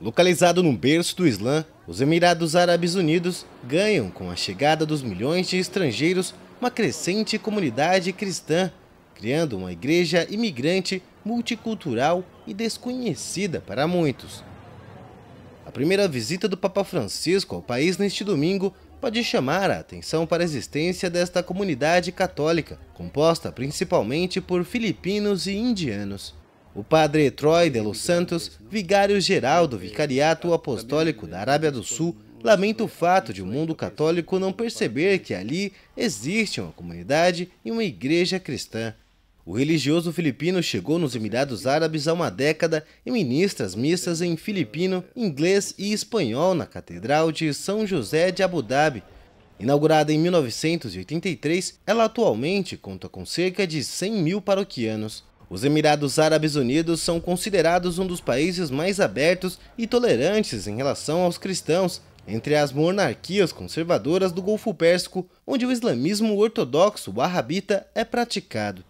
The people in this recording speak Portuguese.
Localizado num berço do Islã, os Emirados Árabes Unidos ganham, com a chegada dos milhões de estrangeiros, uma crescente comunidade cristã, criando uma igreja imigrante multicultural e desconhecida para muitos. A primeira visita do Papa Francisco ao país neste domingo pode chamar a atenção para a existência desta comunidade católica, composta principalmente por filipinos e indianos. O padre Troy de los Santos, vigário-geral do Vicariato Apostólico da Arábia do Sul, lamenta o fato de o mundo católico não perceber que ali existe uma comunidade e uma igreja cristã. O religioso filipino chegou nos Emirados Árabes há uma década e ministra as missas em filipino, inglês e espanhol na Catedral de São José de Abu Dhabi. Inaugurada em 1983, ela atualmente conta com cerca de 100 mil paroquianos. Os Emirados Árabes Unidos são considerados um dos países mais abertos e tolerantes em relação aos cristãos entre as monarquias conservadoras do Golfo Pérsico, onde o islamismo ortodoxo arrabita, é praticado.